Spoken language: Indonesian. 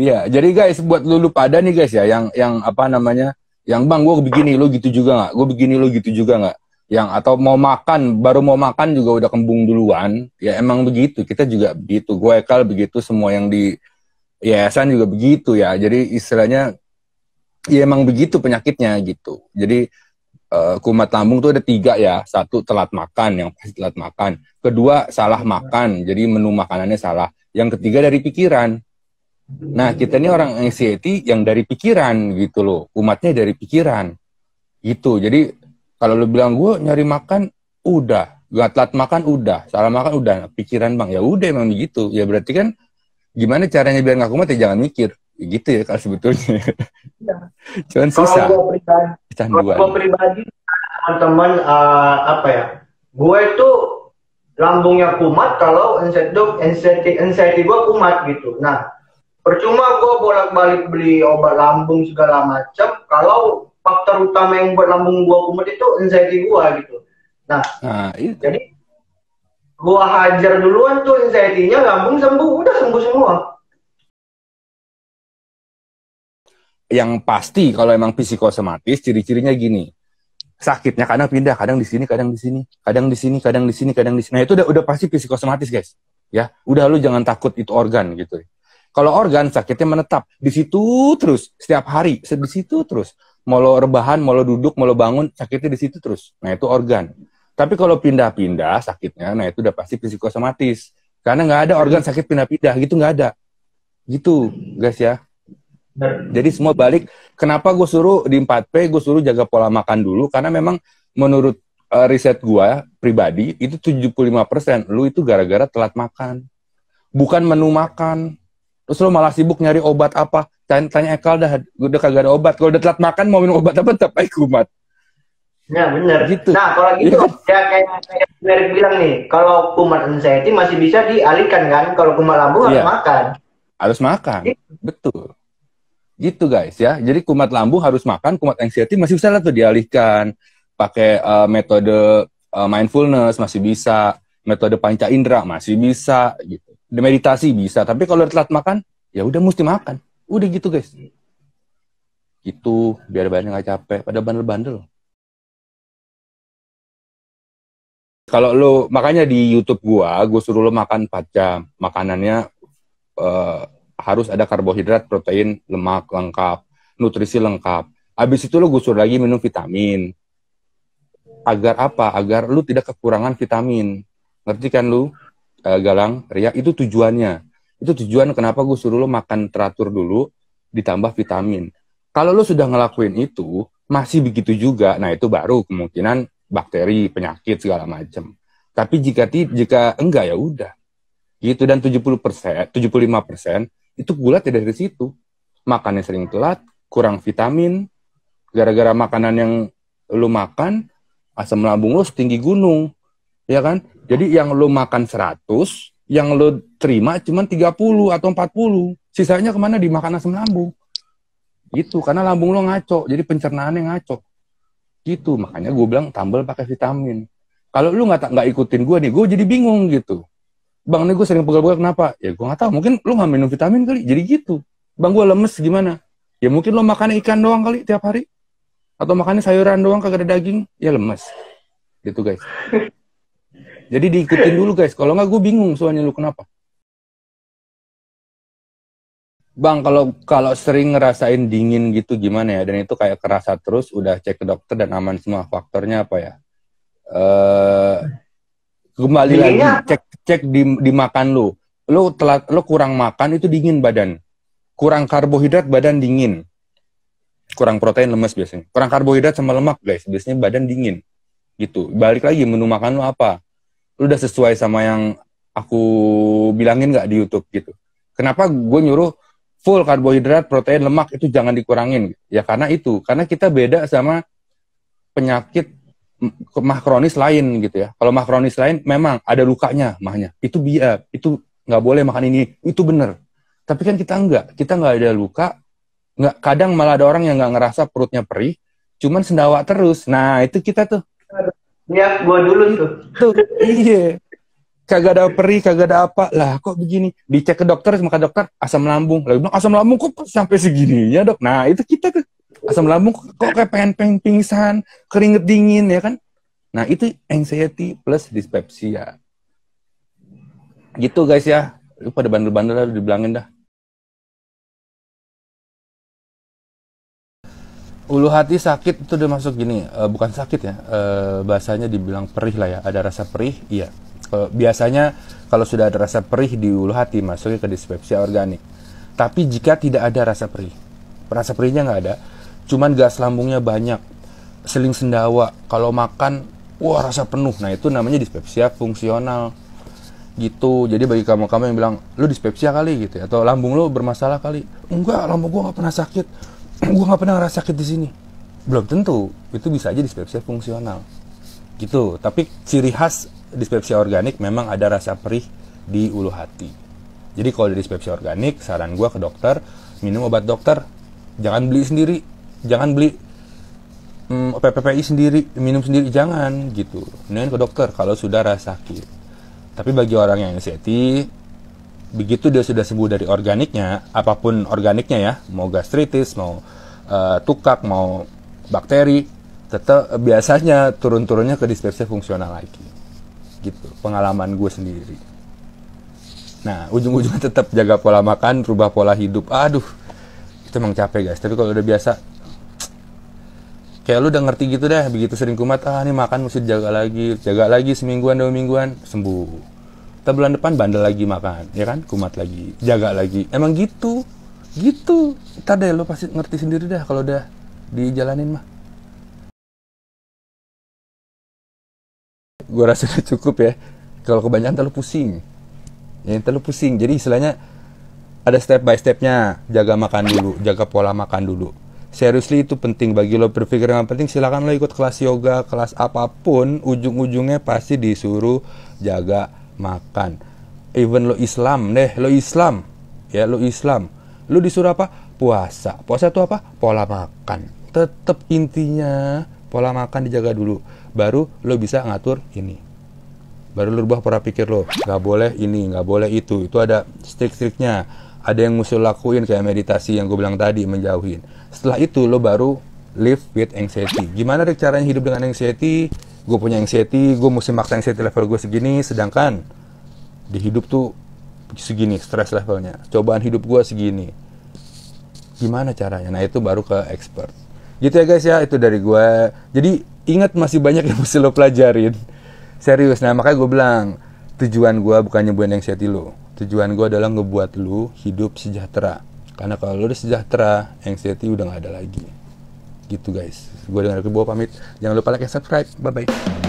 Iya, jadi guys buat lu, pada nih guys ya yang yang apa namanya? Yang Bang gue begini lo gitu juga nggak? Gue begini lo gitu juga nggak? Yang atau mau makan baru mau makan juga udah kembung duluan. Ya emang begitu. Kita juga begitu. Gue ekal begitu semua yang di yayasan juga begitu ya. Jadi istilahnya ya emang begitu penyakitnya gitu. Jadi uh, kumat lambung tuh ada tiga ya. Satu telat makan yang pasti telat makan. Kedua salah makan. Jadi menu makanannya salah. Yang ketiga dari pikiran Nah, kita ini orang anxiety yang dari pikiran gitu loh. Umatnya dari pikiran. Gitu. Jadi, kalau lu bilang gue nyari makan, udah. Gatlat makan, udah. Salah makan, udah. Nah, pikiran bang. Ya udah emang gitu. Ya berarti kan gimana caranya biar gak kumat ya jangan mikir. Ya gitu ya iya. kalau sebetulnya. Ya. Cuman susah. Kalau gue pribadi, kalau gue pribadi teman-teman uh, apa ya, gue itu lambungnya kumat kalau anxiety, anxiety, anxiety gue kumat gitu. Nah, percuma gue bolak-balik beli obat lambung segala macam kalau faktor utama yang buat lambung gue kumat itu anxiety gue gitu nah, nah itu. jadi gue hajar duluan tuh anxiety-nya lambung sembuh udah sembuh semua yang pasti kalau emang psikosomatis ciri-cirinya gini sakitnya kadang pindah kadang di sini kadang di sini kadang di sini kadang di sini kadang di sini nah itu udah udah pasti psikosomatis guys ya udah lu jangan takut itu organ gitu kalau organ sakitnya menetap di situ terus setiap hari, di situ terus. Mau lo rebahan, mau lo duduk, mau lo bangun, sakitnya di situ terus. Nah, itu organ. Tapi kalau pindah-pindah sakitnya, nah itu udah pasti psikosomatis. Karena nggak ada organ sakit pindah-pindah, gitu nggak ada. Gitu, guys ya. Jadi semua balik. Kenapa gue suruh di 4P, gue suruh jaga pola makan dulu, karena memang menurut uh, riset gue pribadi, itu 75% lu itu gara-gara telat makan. Bukan menu makan. Terus lo malah sibuk nyari obat apa. Tanya, tanya Ekal dah, udah kagak ada obat. Kalau udah telat makan mau minum obat apa tetap baik kumat. ya benar. Gitu. Nah kalau gitu iya. ya, kayak kayak bilang nih, kalau kumat anxiety masih bisa dialihkan kan? Kalau kumat lambung iya. harus makan. Harus makan, gitu. betul. Gitu guys ya. Jadi kumat lambung harus makan, kumat anxiety masih bisa lah tuh dialihkan pakai uh, metode uh, mindfulness masih bisa, metode panca indera masih bisa gitu. Meditasi bisa, tapi kalau telat makan ya udah mesti makan udah gitu guys itu biar badannya nggak capek pada bandel-bandel kalau lo makanya di YouTube gua gua suruh lo makan 4 jam makanannya uh, harus ada karbohidrat protein lemak lengkap nutrisi lengkap habis itu lo gua suruh lagi minum vitamin agar apa agar lo tidak kekurangan vitamin ngerti kan lo uh, galang Ria itu tujuannya itu tujuan kenapa gue suruh lo makan teratur dulu, ditambah vitamin. Kalau lo sudah ngelakuin itu, masih begitu juga, nah itu baru kemungkinan bakteri, penyakit segala macam. Tapi jika jika enggak ya udah. Gitu dan 70 persen, 75 persen itu gula tidak dari situ. Makannya sering telat, kurang vitamin, gara-gara makanan yang lo makan, asam lambung lo setinggi gunung. Ya kan? Jadi yang lo makan 100, yang lo terima cuman 30 atau 40. Sisanya kemana? Dimakan asam lambung. Gitu, karena lambung lo ngaco. Jadi pencernaannya ngaco. Gitu, makanya gue bilang tambal pakai vitamin. Kalau lu nggak nggak ikutin gue nih, gue jadi bingung gitu. Bang, nih gue sering pegal-pegal kenapa? Ya gue nggak tahu. Mungkin lu nggak minum vitamin kali, jadi gitu. Bang, gue lemes gimana? Ya mungkin lo makan ikan doang kali tiap hari. Atau makannya sayuran doang kagak ada daging, ya lemes. Gitu guys. Jadi diikutin dulu guys. Kalau nggak gue bingung soalnya lu kenapa. Bang, kalau kalau sering ngerasain dingin gitu gimana ya? Dan itu kayak kerasa terus, udah cek ke dokter dan aman semua. Faktornya apa ya? Eh kembali Dinginnya? lagi cek cek di makan lu. Lu telat lu kurang makan itu dingin badan. Kurang karbohidrat badan dingin. Kurang protein lemes biasanya. Kurang karbohidrat sama lemak, guys. Biasanya badan dingin. Gitu. Balik lagi menu makan lu apa? Lu udah sesuai sama yang aku bilangin nggak di YouTube gitu. Kenapa gue nyuruh full karbohidrat, protein, lemak itu jangan dikurangin. Ya karena itu, karena kita beda sama penyakit makronis lain gitu ya. Kalau makronis lain memang ada lukanya mahnya. Itu biar, eh, itu nggak boleh makan ini, itu benar. Tapi kan kita enggak, kita nggak ada luka, nggak kadang malah ada orang yang nggak ngerasa perutnya perih, cuman sendawa terus. Nah itu kita tuh. ya, gua dulu tuh. Tuh, iya kagak ada perih, kagak ada apa. Lah, kok begini? Dicek ke dokter, maka dokter, asam lambung. Lagi bilang, asam lambung kok sampai segininya, dok? Nah, itu kita ke asam lambung kok kayak pengen, pengen pingsan, keringet dingin, ya kan? Nah, itu anxiety plus dispepsia. Gitu, guys, ya. Lu pada bandel-bandel lah, dibilangin dah. Ulu hati sakit itu udah masuk gini, uh, bukan sakit ya, uh, bahasanya dibilang perih lah ya, ada rasa perih, iya uh, biasanya kalau sudah ada rasa perih di ulu hati masuknya ke dispepsia organik. Tapi jika tidak ada rasa perih, rasa perihnya nggak ada, cuman gas lambungnya banyak, seling sendawa, kalau makan, wah rasa penuh. Nah itu namanya dispepsia fungsional gitu jadi bagi kamu-kamu yang bilang lu dispepsia kali gitu ya atau lambung lu bermasalah kali enggak lambung gua nggak pernah sakit gua nggak pernah ngerasa sakit di sini belum tentu itu bisa aja dispepsia fungsional gitu tapi ciri khas dispepsia organik memang ada rasa perih di ulu hati. Jadi kalau dispepsia organik, saran gue ke dokter, minum obat dokter, jangan beli sendiri, jangan beli mm, PPPI sendiri, minum sendiri, jangan gitu. Minum ke dokter kalau sudah rasa sakit. Tapi bagi orang yang anxiety, begitu dia sudah sembuh dari organiknya, apapun organiknya ya, mau gastritis, mau uh, tukak, mau bakteri, tetap biasanya turun-turunnya ke dispepsia fungsional lagi gitu pengalaman gue sendiri nah ujung-ujungnya tetap jaga pola makan rubah pola hidup aduh itu emang capek guys tapi kalau udah biasa kayak lu udah ngerti gitu deh begitu sering kumat ah ini makan mesti jaga lagi jaga lagi semingguan dua mingguan sembuh kita bulan depan bandel lagi makan ya kan kumat lagi jaga lagi emang gitu gitu tadi lo pasti ngerti sendiri dah kalau udah dijalanin mah gue rasa cukup ya kalau kebanyakan terlalu pusing ya terlalu pusing jadi istilahnya ada step by stepnya jaga makan dulu jaga pola makan dulu seriously itu penting bagi lo berpikir yang penting silahkan lo ikut kelas yoga kelas apapun ujung-ujungnya pasti disuruh jaga makan even lo Islam deh lo Islam ya lo Islam lo disuruh apa puasa puasa itu apa pola makan tetap intinya pola makan dijaga dulu baru lo bisa ngatur ini baru lo rubah pola pikir lo nggak boleh ini nggak boleh itu itu ada strik-striknya ada yang musuh lakuin kayak meditasi yang gue bilang tadi menjauhin setelah itu lo baru live with anxiety gimana deh caranya hidup dengan anxiety gue punya anxiety gue mesti maksa anxiety level gue segini sedangkan di hidup tuh segini stress levelnya cobaan hidup gue segini gimana caranya nah itu baru ke expert gitu ya guys ya itu dari gue jadi Ingat masih banyak yang mesti lo pelajarin. Serius, nah makanya gue bilang, tujuan gue bukan nyebuin yang seti lo. Tujuan gue adalah ngebuat lo hidup sejahtera. Karena kalau lo udah sejahtera, yang seti udah gak ada lagi. Gitu guys. Gue dengar Ricky pamit. Jangan lupa like dan subscribe. Bye-bye.